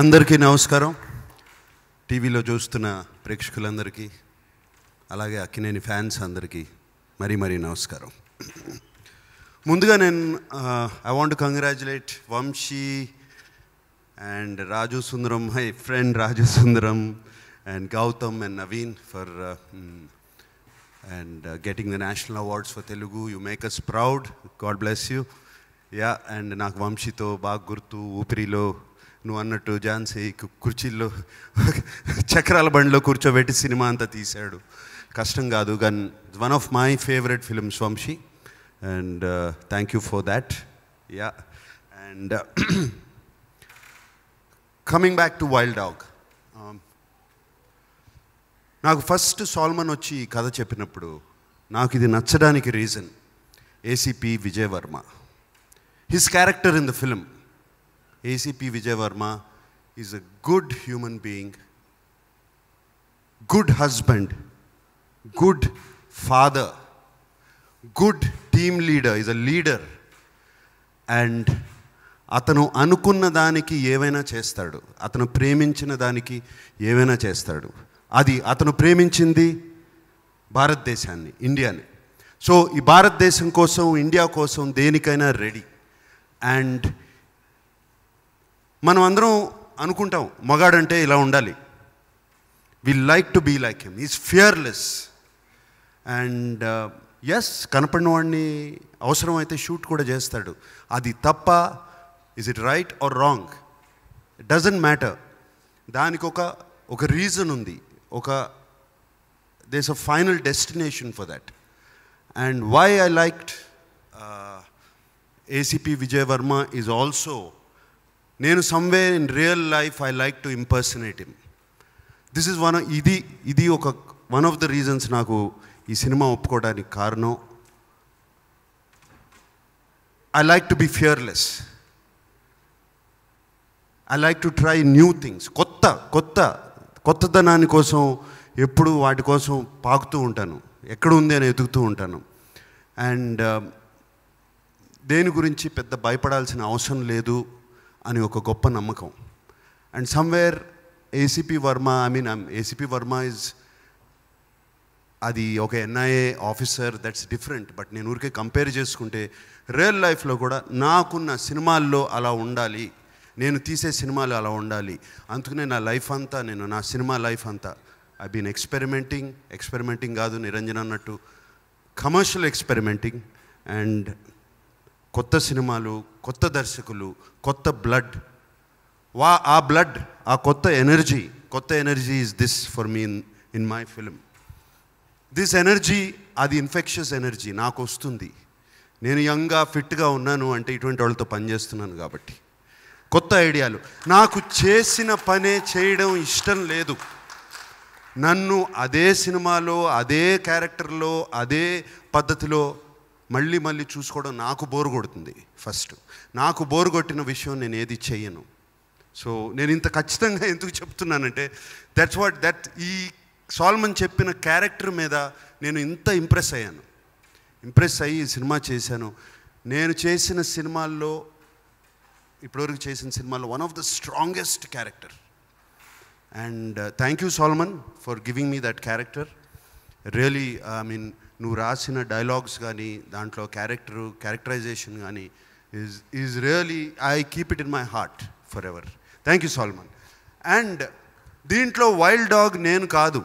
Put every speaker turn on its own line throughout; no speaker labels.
అందరికీ నమస్కారం టీవీలో చూస్తున్న ప్రేక్షకులందరికీ అలాగే అక్కినేని ఫ్యాన్స్ అందరికీ మరీ మరీ నమస్కారం ముందుగా నేను I want congratulate Vamsi and Raju Sundaram my friend Raju Sundaram and Gautam and Naveen for and getting the national awards for Telugu you make us proud God bless you yeah and నాకు వంశీతో బాగా గుర్తు ఊపిరిలో నువ్వు అన్నట్టు ఝాన్సీ కుర్చీల్లో చక్రాల బండిలో కూర్చోబెట్టి సినిమా అంతా తీశాడు కష్టం కాదు గన్ one of my favourite films Vamsi and thank you for that yeah and coming back to Wild Dog నాకు ఫస్ట్ సాల్మన్ వచ్చి ఈ కథ చెప్పినప్పుడు నాకు ఇది నచ్చడానికి reason ACP Vijay Varma his character in the film ACP Vijay Varma Verma a good human being good husband good father good team leader leader, a leader and అతను అనుకున్న దానికి ఏవైనా చేస్తాడు అతను ప్రేమించిన దానికి ఏవైనా చేస్తాడు అది అతను ప్రేమించింది భారతదేశాన్ని ఇండియాని సో ఈ భారతదేశం కోసం ఇండియా కోసం దేనికైనా రెడీ అండ్ మనం అందరం అనుకుంటాం మగాడంటే ఇలా ఉండాలి we like to be like him is fearless and ఎస్ కనపడిన వాడిని అవసరమైతే షూట్ కూడా చేస్తాడు అది తప్ప is it right or wrong doesn't matter దానికి ఒక ఒక రీజన్ ఉంది ఒక there's a final destination for that and why I liked ACP Vijay Varma is also నేను somewhere in real life I like to impersonate him this is one ఇది ఇది ఒక one of the reasons నాకు ఈ సినిమా ఒప్పుకోవడానికి కారణం I like to be fearless I like to try new things కొత్త కొత్త కొత్తదనాన్ని కోసం ఎప్పుడు వాటి కోసం పాకుతూ ఉంటాను ఎక్కడ ఉంది అని ఎదుగుతూ ఉంటాను అండ్ um, దేని గురించి పెద్ద భయపడాల్సిన అవసరం లేదు అని ఒక గొప్ప నమ్మకం and somewhere ACP Varma I mean ACP Varma is అది ఒక NIA officer that's different but నేను ఊరికే కంపేర్ చేసుకుంటే రియల్ లైఫ్లో కూడా నాకున్న సినిమాల్లో అలా ఉండాలి నేను తీసే సినిమాలు అలా ఉండాలి అందుకనే నా లైఫ్ అంతా నేను నా సినిమా లైఫ్ అంతా ఐ బీన్ ఎక్స్పెరిమెంటింగ్ ఎక్స్పెరిమెంటింగ్ కాదు నిరంజన్ అన్నట్టు కమర్షియల్ ఎక్స్పెరిమెంటింగ్ అండ్ కొత్త సినిమాలు కొత్త దర్శకులు కొత్త బ్లడ్ వా ఆ బ్లడ్ ఆ కొత్త ఎనర్జీ కొత్త energy is this for me in in my film this energy అది ఇన్ఫెక్షస్ ఎనర్జీ నాకు వస్తుంది నేను యంగ్గా ఫిట్గా ఉన్నాను అంటే ఇటువంటి వాళ్ళతో పనిచేస్తున్నాను కాబట్టి కొత్త ఐడియాలు నాకు చేసిన పనే చేయడం ఇష్టం లేదు నన్ను అదే సినిమాలో అదే క్యారెక్టర్లో అదే పద్ధతిలో మళ్ళీ మళ్ళీ చూసుకోవడం నాకు బోరు కొడుతుంది ఫస్ట్ నాకు బోరు కొట్టిన విషయం నేను ఏది చేయను సో నేను ఇంత ఖచ్చితంగా ఎందుకు చెప్తున్నానంటే దట్స్ వాట్ దట్ ఈ సాల్మన్ చెప్పిన క్యారెక్టర్ మీద నేను ఇంత ఇంప్రెస్ అయ్యాను ఇంప్రెస్ అయ్యి సినిమా చేశాను నేను చేసిన సినిమాల్లో ఇప్పటివరకు చేసిన సినిమాల్లో one of the strongest character and thank you Solomon for giving me that character really I mean నువ్వు రాసిన డైలాగ్స్ కానీ దాంట్లో క్యారెక్టర్ క్యారెక్టరైజేషన్ కానీ is is really I keep it in my heart forever thank you Solomon and దీంట్లో wild dog నేను కాదు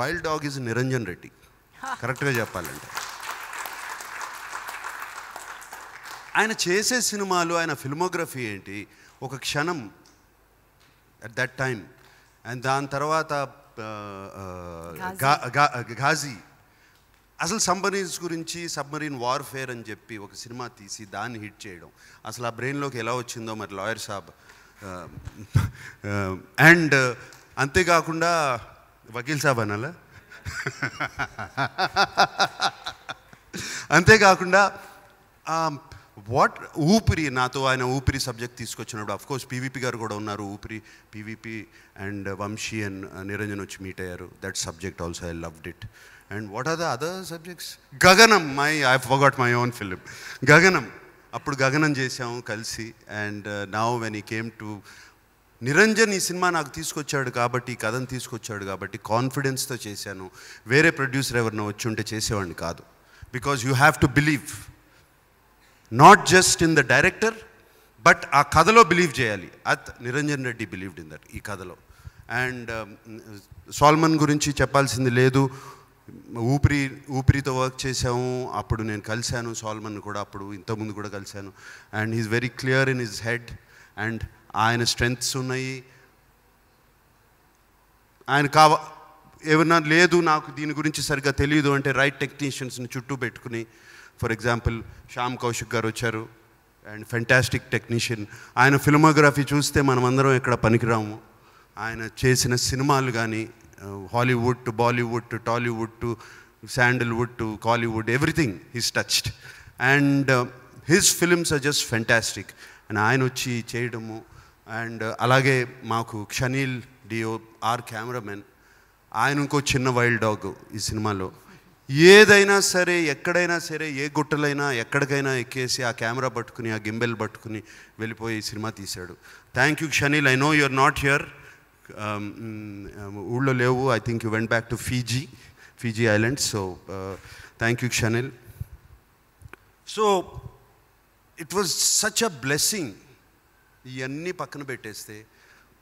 wild dog is Niranjan Reddy కరెక్ట్గా చెప్పాలంటే ఆయన చేసే సినిమాలు ఆయన ఫిల్మోగ్రఫీ ఏంటి ఒక క్షణం అట్ దట్ టైం అండ్ దాని తర్వాత uh, uh, ఘాజీ అసలు సబ్మరీన్స్ గురించి సబ్మరీన్ వార్ఫేర్ అని చెప్పి ఒక సినిమా తీసి దాన్ని హిట్ చేయడం అసలు ఆ బ్రెయిన్లోకి ఎలా వచ్చిందో మరి లాయర్ సాబ్ అండ్ అంతేకాకుండా వకీల్ సాబ్ అనాల అంతేకాకుండా వాట్ ఊపిరి నాతో ఆయన ఊపిరి సబ్జెక్ట్ తీసుకొచ్చినప్పుడు అఫ్ కోర్స్ పీవీపీ గారు కూడా ఉన్నారు Oopiri PVP and Vamshi and Niranjan వచ్చి మీట్ అయ్యారు that subject also I loved it and what are the other subjects Gaganam my I forgot my own film Gaganam అప్పుడు గగనం చేసాము కలిసి and now when he came to Niranjan ఈ cinema నాకు తీసుకొచ్చాడు కాబట్టి ఈ కథను తీసుకొచ్చాడు కాబట్టి కాన్ఫిడెన్స్తో చేశాను వేరే ప్రొడ్యూసర్ ఎవరినో వచ్చి ఉంటే చేసేవాడిని కాదు because you have to believe not just in the director but ఆ కథలో బిలీవ్ చేయాలి అత్ Niranjan Reddy believed in that ఈ కథలో అండ్ సాల్మన్ um, గురించి చెప్పాల్సింది లేదు ఊపిరి ఊపిరితో వర్క్ చేశాము అప్పుడు నేను కలిశాను సాల్మన్ కూడా అప్పుడు ఇంతకుముందు కూడా కలిశాను and he's very clear in his head and ఆయన స్ట్రెంగ్త్స్ ఉన్నాయి ఆయన కావ ఏమన్నా లేదు నాకు దీని గురించి సరిగ్గా తెలియదు అంటే రైట్ టెక్నీషియన్స్ని చుట్టూ పెట్టుకుని ఫర్ ఎగ్జాంపుల్ శ్యామ్ కౌశిక్ గారు వచ్చారు అండ్ ఫెంటాస్టిక్ టెక్నీషియన్ ఆయన ఫిల్మోగ్రఫీ చూస్తే మనమందరం ఇక్కడ పనికిరాము ఆయన చేసిన సినిమాలు కానీ Hollywood to Bollywood to Tollywood to Sandalwood to Kollywood everything he's touched and his films are just fantastic and ఆయన వచ్చి చేయడము అండ్ uh, అలాగే మాకు క్షనీల్ డియో ఆర్ కెమెరామెన్ ఆయన ఇంకో చిన్న వైల్డ్ డాగ్ ఈ సినిమాలో ఏదైనా సరే ఎక్కడైనా సరే ఏ గుట్టలైనా ఎక్కడికైనా ఎక్కేసి ఆ కెమెరా పట్టుకుని ఆ గింబెల్ పట్టుకుని వెళ్ళిపోయి సినిమా తీశాడు thank you Shanil I know you are not here ఊళ్ళో లేవు I think you went back to Fiji Fiji island so thank you Shanil so it was such a blessing ఇవన్నీ పక్కన పెట్టేస్తే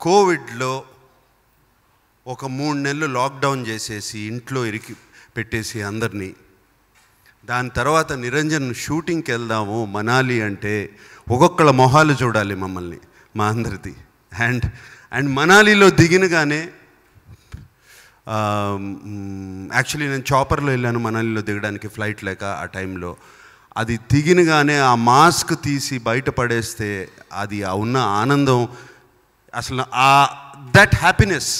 కోవిడ్లో ఒక మూడు నెలలు లాక్డౌన్ చేసేసి ఇంట్లో ఇరికి పెట్టేసి అందరినీ దాని తర్వాత నిరంజన్ షూటింగ్కి వెళ్దాము మనాలి అంటే ఒక్కొక్కళ్ళ మొహాలు చూడాలి మమ్మల్ని మా అందరిది అండ్ అండ్ మనాలిలో దిగినగానే యాక్చువల్లీ నేను చాపర్లో వెళ్ళాను మనాలిలో దిగడానికి ఫ్లైట్ లేక ఆ టైంలో అది దిగినగానే ఆ మాస్క్ తీసి బయటపడేస్తే అది ఉన్న ఆనందం అసలు ఆ that happiness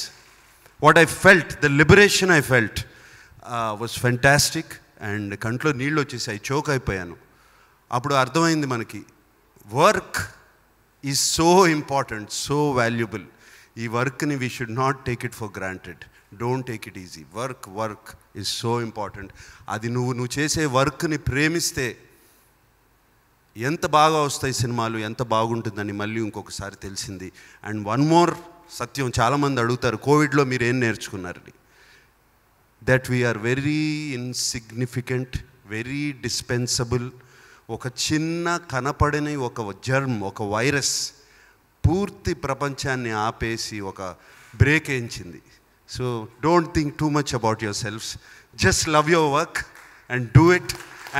what I felt the liberation I felt was fantastic and కంట్లో నీళ్ళు వచ్చేసాయి చోక్ అయిపోయాను అప్పుడు అర్థమైంది మనకి work is so important so valuable ఈ వర్క్ని we should not take it for granted don't take it easy work work is so important అది నువ్వు నువ్వు చేసే వర్క్ని ప్రేమిస్తే ఎంత బాగా వస్తాయి సినిమాలు ఎంత బాగుంటుందని మళ్ళీ ఇంకొకసారి తెలిసింది అండ్ వన్ మోర్ సత్యం చాలామంది అడుగుతారు కోవిడ్లో మీరు ఏం నేర్చుకున్నారని that we're very insignificant very dispensable ఒక చిన్న కనపడని ఒక జర్మ్ ఒక వైరస్ పూర్తి ప్రపంచాన్ని ఆపేసి ఒక బ్రేక్ ఎంచింది so don't think too much about your selfs just love your work and do it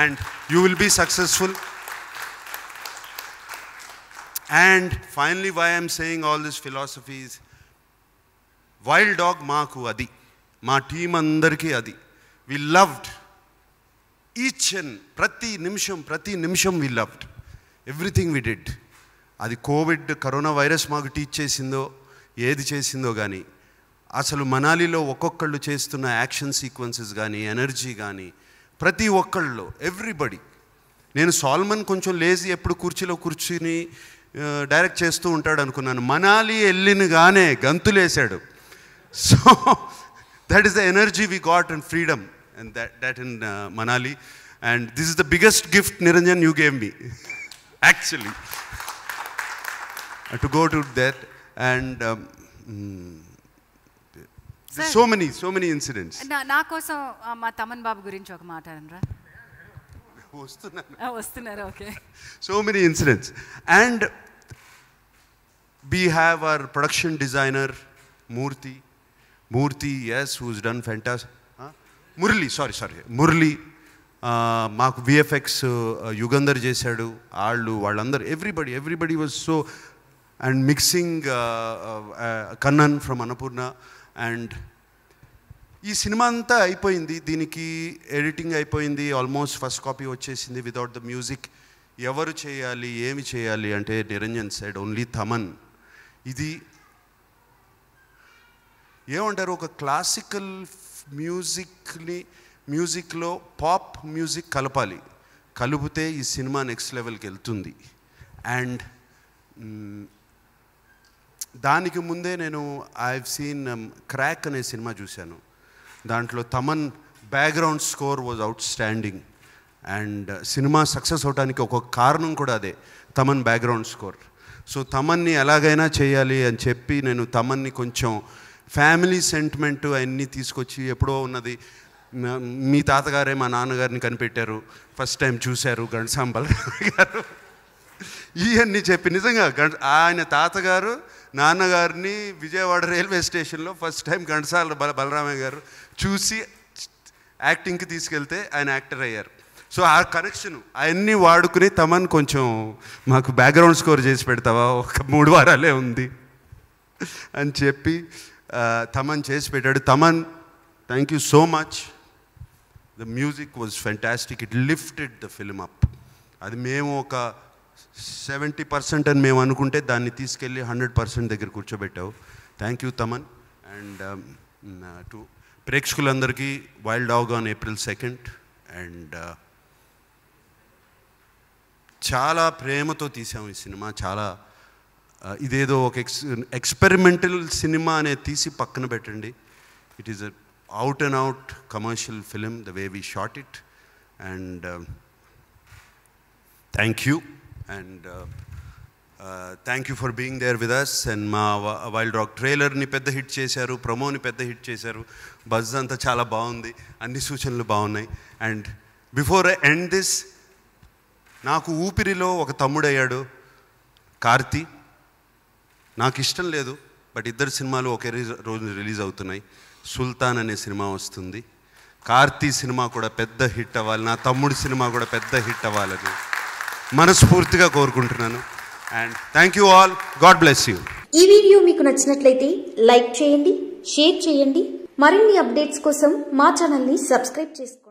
and you will be successful and finally why I'm saying all this philosophies wild dog మాకు అది మా team అందరికీ అది వి loved each and ప్రతి నిమిషం ప్రతి నిమిషం we loved everything we did అది కోవిడ్ కరోనా వైరస్ మాకు టీచ్ చేసిందో ఏది చేసిందో కానీ అసలు మనాలిలో ఒక్కొక్కళ్ళు చేస్తున్న యాక్షన్ సీక్వెన్సెస్ కానీ ఎనర్జీ కానీ ప్రతి ఒక్కళ్ళు ఎవ్రీబడి నేను సాల్మన్ కొంచెం లేజి ఎప్పుడు కుర్చీలో కూర్చుని డైరెక్ట్ చేస్తూ ఉంటాడు అనుకున్నాను మనాలి వెళ్ళినగానే గంతులేశాడు so that is the energy we got and freedom and that that in Manali and this is the biggest gift Niranjan you gave me actually to go to that and um, so many so many incidents నా కోసం మా తమన్ బాబు గురించి ఒక మాట అనరా వస్తున్నారు వస్తున్నారు okay so many incidents and we have our production designer, Murthy. Murthy, yes, who's done fantastic. Huh? Murli, sorry, sorry. Murli. మాకు విఎఫ్ఎక్స్ యుగంధర్ చేశాడు వాళ్ళు వాళ్ళందరూ everybody everybody was so and mixing Kannan from Annapurna and ఈ సినిమా అంతా అయిపోయింది దీనికి editing అయిపోయింది almost first copy వచ్చేసింది వితౌట్ ద మ్యూజిక్ ఎవరు చేయాలి ఏమి చేయాలి అంటే నిరంజన్ సైడ్ ఓన్లీ థమన్ ఇది ఏమంటారు ఒక క్లాసికల్ మ్యూజిక్ని మ్యూజిక్లో పాప్ మ్యూజిక్ కలపాలి కలిపితే ఈ సినిమా నెక్స్ట్ లెవెల్కి వెళ్తుంది అండ్ దానికి ముందే నేను ఐ సీన్ క్రాక్ అనే సినిమా చూశాను దాంట్లో Thaman background score was outstanding and cinema success అవడానికి ఒక కారణం కూడా అదే తమన్ బ్యాక్గ్రౌండ్ స్కోర్ సో తమన్ని ఎలాగైనా చేయాలి అని చెప్పి నేను తమన్ని కొంచెం ఫ్యామిలీ సెంటిమెంట్ అవన్నీ తీసుకొచ్చి ఎప్పుడో ఉన్నది మీ తాతగారే మా నాన్నగారిని కనిపెట్టారు ఫస్ట్ టైం చూశారు గణసాంబల్ గారు ఇవన్నీ చెప్పి నిజంగా ఆయన తాతగారు నాన్నగారిని విజయవాడ రైల్వే స్టేషన్లో ఫస్ట్ టైం ఘంటసాల బల బలరామయ్య గారు చూసి యాక్టింగ్కి తీసుకెళ్తే ఆయన యాక్టర్ అయ్యారు సో ఆ కనెక్షన్ అవన్నీ వాడుకుని తమన్ కొంచెం మాకు బ్యాక్గ్రౌండ్ స్కోర్ చేసి పెడతావా ఒక మూడు వారాలే ఉంది అని చెప్పి తమన్ చేసి పెట్టాడు Thaman thank you so much the music was fantastic it lifted the film up అది మేము ఒక సెవెంటీ పర్సెంట్ అని మేము అనుకుంటే దాన్ని తీసుకెళ్ళి హండ్రెడ్ పర్సెంట్ దగ్గర కూర్చోబెట్టావు thank you Thaman and to ప్రేక్షకులందరికీ wild dog on April second and చాలా ప్రేమతో తీసాం ఈ సినిమా చాలా uh, ఇదేదో ఒక ఎక్స్ ఎక్స్పెరిమెంటల్ సినిమా అనేది తీసి పక్కన పెట్టండి it is out and out commercial film the way we shot it and thank you and thank you for being there with us and మా వైల్డ్ రాక్ ట్రైలర్ని పెద్ద హిట్ చేశారు ప్రమోని పెద్ద హిట్ చేశారు బజ్ అంతా చాలా బాగుంది అన్ని సూచనలు బాగున్నాయి and before I end this నాకు ఊపిరిలో ఒక తమ్ముడయ్యాడు కార్తీ నాకు ఇష్టం లేదు బట్ ఇద్దరు సినిమాలు ఒకే రోజు రిలీజ్ అవుతున్నాయి సుల్తాన్ అనే సినిమా వస్తుంది కార్తీ సినిమా కూడా పెద్ద హిట్ అవ్వాలి నా తమ్ముడి సినిమా కూడా పెద్ద హిట్ అవ్వాలని మనస్ఫూర్తిగా కోరుకుంటున్నాను and thank you all God bless you ఈ వీడియో మీకు నచ్చినట్లయితే లైక్ చేయండి షేర్ చేయండి మరిన్ని అప్డేట్స్ కోసం మా ఛానల్ని సబ్స్క్రైబ్ చేసుకోండి